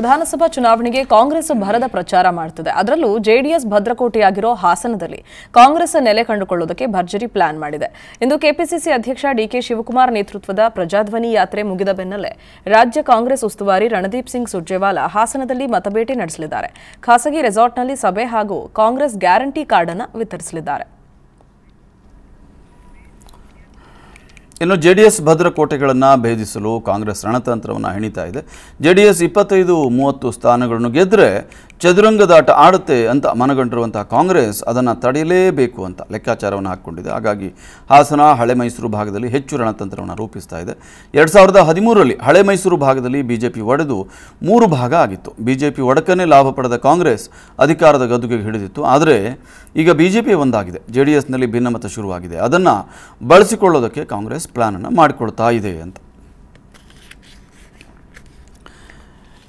ವಿಧಾನಸಭಾ ಚುನಾವಣೆಗೆ ಕಾಂಗ್ರೆಸ್ ಭರದ ಪ್ರಚಾರ ಮಾಡುತ್ತಿದೆ ಅದರಲ್ಲೂ ಜೆಡಿಎಸ್ ಭದ್ರಕೋಟೆಯಾಗಿರೋ ಹಾಸನದಲ್ಲಿ ಕಾಂಗ್ರೆಸ್ ನೆಲೆ ಕಂಡುಕೊಳ್ಳುವುದಕ್ಕೆ ಭರ್ಜರಿ ಪ್ಲಾನ್ ಮಾಡಿದೆ ಇಂದು ಕೆಪಿಸಿಸಿ ಅಧ್ಯಕ್ಷ ಡಿಕೆ ಶಿವಕುಮಾರ್ ನೇತೃತ್ವದ ಪ್ರಜಾಧ್ವನಿ ಯಾತ್ರೆ ಮುಗಿದ ಬೆನ್ನಲ್ಲೇ ರಾಜ್ಯ ಕಾಂಗ್ರೆಸ್ ಉಸ್ತುವಾರಿ ರಣದೀಪ್ ಸಿಂಗ್ ಸುರ್ಜೇವಾಲಾ ಹಾಸನದಲ್ಲಿ ಮತಭೇಟಿ ನಡೆಸಲಿದ್ದಾರೆ ಖಾಸಗಿ ರೆಸಾರ್ಟ್ನಲ್ಲಿ ಸಭೆ ಹಾಗೂ ಕಾಂಗ್ರೆಸ್ ಗ್ಯಾರಂಟಿ ಕಾರ್ಡ್ ಅನ್ನು ವಿತರಿಸಲಿದ್ದಾರೆ ಇನ್ನು ಜೆ ಡಿ ಎಸ್ ಭದ್ರಕೋಟೆಗಳನ್ನು ಭೇದಿಸಲು ಕಾಂಗ್ರೆಸ್ ರಣತಂತ್ರವನ್ನು ಹೆಣಿತಾ ಇದೆ ಜೆ ಡಿ ಎಸ್ ಇಪ್ಪತ್ತೈದು ಮೂವತ್ತು ಸ್ಥಾನಗಳನ್ನು ಗೆದ್ದರೆ ಚದುರಂಗದಾಟ ಆಡುತ್ತೆ ಅಂತ ಮನಗಂಡಿರುವಂತಹ ಕಾಂಗ್ರೆಸ್ ಅದನ್ನು ತಡೆಯಲೇಬೇಕು ಅಂತ ಲೆಕ್ಕಾಚಾರವನ್ನು ಹಾಕ್ಕೊಂಡಿದೆ ಹಾಗಾಗಿ ಹಾಸನ ಹಳೆ ಮೈಸೂರು ಭಾಗದಲ್ಲಿ ಹೆಚ್ಚು ರಣತಂತ್ರವನ್ನು ರೂಪಿಸ್ತಾ ಇದೆ ಎರಡು ಸಾವಿರದ ಹದಿಮೂರರಲ್ಲಿ ಹಳೆ ಮೈಸೂರು ಭಾಗದಲ್ಲಿ ಬಿ ಜೆ ಪಿ ಒಡೆದು ಮೂರು ಭಾಗ ಆಗಿತ್ತು ಬಿ ಜೆ ಪಿ ಒಡಕನೇ ಲಾಭ ಪಡೆದ ಕಾಂಗ್ರೆಸ್ ಅಧಿಕಾರದ ಗದುಗೆಗೆ ಹಿಡಿದಿತ್ತು ಆದರೆ ಈಗ ಬಿ ಜೆ ಪಿ ಒಂದಾಗಿದೆ ಜೆ ಡಿ ಎಸ್ನಲ್ಲಿ ಭಿನ್ನಮತ ಶುರುವಾಗಿದೆ ಅದನ್ನು ಬಳಸಿಕೊಳ್ಳೋದಕ್ಕೆ ಕಾಂಗ್ರೆಸ್ ಪ್ಲ್ಯಾನನ್ನು ಮಾಡಿಕೊಳ್ತಾ ಇದೆ ಅಂತ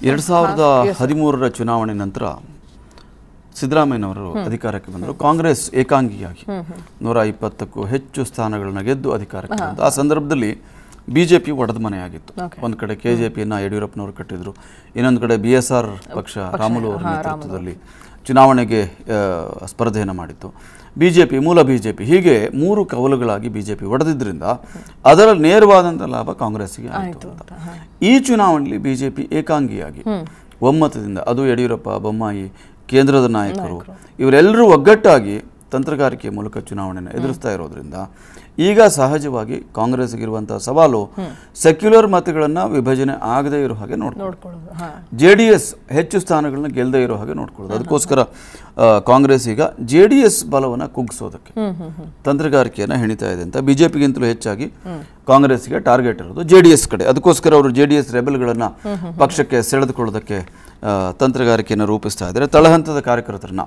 ಎರಡು ಸಾವಿರದ ಹದಿಮೂರರ ಚುನಾವಣೆ ನಂತರ ಸಿದ್ದರಾಮಯ್ಯನವರು ಅಧಿಕಾರಕ್ಕೆ ಬಂದರು ಕಾಂಗ್ರೆಸ್ ಏಕಾಂಗಿಯಾಗಿ ನೂರ ಇಪ್ಪತ್ತಕ್ಕೂ ಹೆಚ್ಚು ಸ್ಥಾನಗಳನ್ನು ಗೆದ್ದು ಅಧಿಕಾರಕ್ಕೆ ಬಂದರು ಆ ಸಂದರ್ಭದಲ್ಲಿ ಬಿ ಜೆ ಪಿ ಒಡೆದ ಮನೆಯಾಗಿತ್ತು ಒಂದು ಕಡೆ ಕೆ ಜೆ ಪಿಯನ್ನು ಯಡಿಯೂರಪ್ಪನವರು ಕಟ್ಟಿದ್ರು ಇನ್ನೊಂದು ಕಡೆ ಬಿ ಎಸ್ ಆರ್ ಪಕ್ಷ ರಾಮುಲು ಅವರ ನೇತೃತ್ವದಲ್ಲಿ ಚುನಾವಣೆಗೆ ಸ್ಪರ್ಧೆಯನ್ನು ಮಾಡಿತ್ತು ಬಿ ಜೆ ಪಿ ಮೂಲ ಬಿ ಜೆ ಪಿ ಹೀಗೆ ಮೂರು ಕವಲುಗಳಾಗಿ ಬಿ ಜೆ ಪಿ ಒಡೆದಿದ್ದರಿಂದ ಅದರ ನೇರವಾದಂಥ ಲಾಭ ಕಾಂಗ್ರೆಸ್ಗೆ ಆಯಿತು ಈ ಚುನಾವಣೆಯಲ್ಲಿ ಬಿ ಜೆ ಪಿ ಏಕಾಂಗಿಯಾಗಿ ಒಮ್ಮತದಿಂದ ಅದು ಯಡಿಯೂರಪ್ಪ ಬೊಮ್ಮಾಯಿ ಕೇಂದ್ರದ ನಾಯಕರು ಇವರೆಲ್ಲರೂ ಒಗ್ಗಟ್ಟಾಗಿ ತಂತ್ರಗಾರಿಕೆ ಮೂಲಕ ಚುನಾವಣೆಯನ್ನು ಎದುರಿಸ್ತಾ ಇರೋದ್ರಿಂದ ಈಗ ಸಹಜವಾಗಿ ಕಾಂಗ್ರೆಸ್ಗಿರುವಂತಹ ಸವಾಲು ಸೆಕ್ಯುಲರ್ ಮತಗಳನ್ನು ವಿಭಜನೆ ಆಗದೆ ಇರೋ ಹಾಗೆ ನೋಡ್ಕೊಳ್ಳೋದು ಜೆ ಡಿ ಎಸ್ ಹೆಚ್ಚು ಸ್ಥಾನಗಳನ್ನ ಗೆಲ್ಲದೆ ಇರೋ ಹಾಗೆ ನೋಡ್ಕೊಳ್ಳೋದು ಅದಕ್ಕೋಸ್ಕರ ಕಾಂಗ್ರೆಸ್ ಈಗ ಜೆ ಡಿ ಎಸ್ ಬಲವನ್ನು ಕುಗ್ಗಿಸೋದಕ್ಕೆ ತಂತ್ರಗಾರಿಕೆಯನ್ನು ಹೆಣಿತಾ ಇದೆ ಅಂತ ಬಿಜೆಪಿಗಿಂತಲೂ ಹೆಚ್ಚಾಗಿ ಕಾಂಗ್ರೆಸ್ಗೆ ಟಾರ್ಗೆಟ್ ಇರೋದು ಜೆ ಡಿ ಎಸ್ ಕಡೆ ಅದಕ್ಕೋಸ್ಕರ ಅವರು ಜೆ ಡಿ ಎಸ್ ಪಕ್ಷಕ್ಕೆ ಸೆಳೆದುಕೊಳ್ಳೋದಕ್ಕೆ ತಂತ್ರಗಾರಿಕೆಯನ್ನು ರೂಪಿಸ್ತಾ ಇದ್ದಾರೆ ತಳಹಂತದ ಕಾರ್ಯಕರ್ತರನ್ನ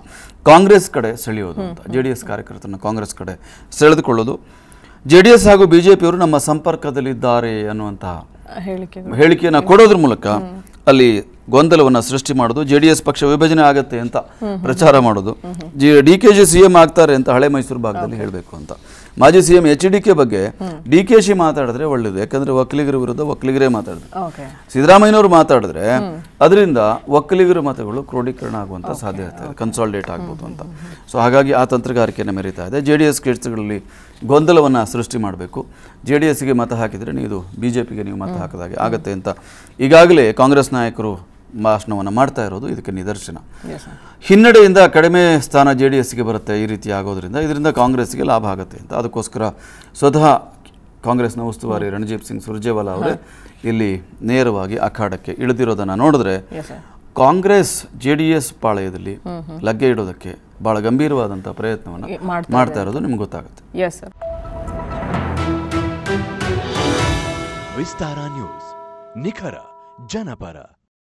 ಕಾಂಗ್ರೆಸ್ ಕಡೆ ಸೆಳೆಯೋದು ಅಂತ ಜೆ ಡಿ ಎಸ್ ಕಾರ್ಯಕರ್ತರನ್ನ ಕಾಂಗ್ರೆಸ್ ಕಡೆ ಸೆಳೆದುಕೊಳ್ಳೋದು ಜೆ ಡಿ ಎಸ್ ಹಾಗೂ ಬಿ ಜೆ ಪಿಯವರು ನಮ್ಮ ಸಂಪರ್ಕದಲ್ಲಿದ್ದಾರೆ ಅನ್ನುವಂತಹ ಹೇಳಿಕೆಯನ್ನು ಕೊಡೋದ್ರ ಮೂಲಕ ಅಲ್ಲಿ ಗೊಂದಲವನ್ನು ಸೃಷ್ಟಿ ಮಾಡೋದು ಜೆ ಡಿ ಎಸ್ ಪಕ್ಷ ವಿಭಜನೆ ಆಗುತ್ತೆ ಅಂತ ಪ್ರಚಾರ ಮಾಡೋದು ಜಿ D K ji C M ಆಗ್ತಾರೆ ಅಂತ ಹಳೆ ಮೈಸೂರು ಭಾಗದಲ್ಲಿ ಹೇಳಬೇಕು ಅಂತ ಮಾಜಿ ಸಿಎಂ ಎಚ್ ಡಿ ಕೆ ಬಗ್ಗೆ ಡಿ ಕೆ ಶಿ ಮಾತಾಡಿದ್ರೆ ಒಳ್ಳೇದು ಯಾಕಂದ್ರೆ ಒಕ್ಕಲಿಗರ ವಿರುದ್ಧ ಒಕ್ಕಲಿಗರೇ ಮಾತಾಡಿದ್ರು ಸಿದ್ದರಾಮಯ್ಯನವರು ಮಾತಾಡಿದ್ರೆ ಅದರಿಂದ ಒಕ್ಕಲಿಗರ ಮತಗಳು ಕ್ರೋಢೀಕರಣ ಆಗುವಂತ ಸಾಧ್ಯ ಇರ್ತದೆ ಕನ್ಸಾಲಿಡೇಟ್ ಆಗ್ಬೋದು ಅಂತ ಸೊ ಹಾಗಾಗಿ ಆ ತಂತ್ರಗಾರಿಕೆಯನ್ನು ಮೆರೀತಾ ಇದೆ ಜೆ ಡಿ ಎಸ್ ಕ್ಷೇತ್ರಗಳಲ್ಲಿ ಗೊಂದಲವನ್ನು ಸೃಷ್ಟಿ ಮಾಡಬೇಕು ಜೆ ಡಿ ಎಸ್ಗೆ ಮತ ಹಾಕಿದರೆ ನೀವು ಬಿ ಜೆ ಪಿಗೆ ನೀವು ಮತ ಹಾಕಿದಾಗೆ ಆಗುತ್ತೆ ಅಂತ ಈಗಾಗಲೇ ಕಾಂಗ್ರೆಸ್ ನಾಯಕರು ಭಾಷಣವನ್ನು ಮಾಡ್ತಾ ಇರೋದು ಇದಕ್ಕೆ ನಿದರ್ಶನ ಹಿನ್ನಡೆಯಿಂದ ಕಡಿಮೆ ಸ್ಥಾನ ಜೆ ಡಿ ಎಸ್ಗೆ ಬರುತ್ತೆ ಈ ರೀತಿ ಆಗೋದ್ರಿಂದ ಇದರಿಂದ ಕಾಂಗ್ರೆಸ್ಗೆ ಲಾಭ ಆಗುತ್ತೆ ಅಂತ ಅದಕ್ಕೋಸ್ಕರ ಸ್ವತಃ ಕಾಂಗ್ರೆಸ್ನ ಉಸ್ತುವಾರಿ ರಣಜೀಪ್ ಸಿಂಗ್ ಸುರ್ಜೇವಾಲಾ ಅವರೇ ಇಲ್ಲಿ ನೇರವಾಗಿ ಅಖಾಡಕ್ಕೆ ಇಳಿದಿರೋದನ್ನು ನೋಡಿದ್ರೆ ಕಾಂಗ್ರೆಸ್ ಜೆ ಡಿ ಎಸ್ ಪಾಳಯದಲ್ಲಿ ಲಗ್ಗೆ ಇಡೋದಕ್ಕೆ ಬಹಳ ಗಂಭೀರವಾದಂತಹ ಪ್ರಯತ್ನವನ್ನು ಮಾಡ್ತಾ ಇರೋದು ನಿಮ್ಗೆ ಗೊತ್ತಾಗುತ್ತೆ ವಿಸ್ತಾರ ನ್ಯೂಸ್ ನಿಖರ ಜನಪರ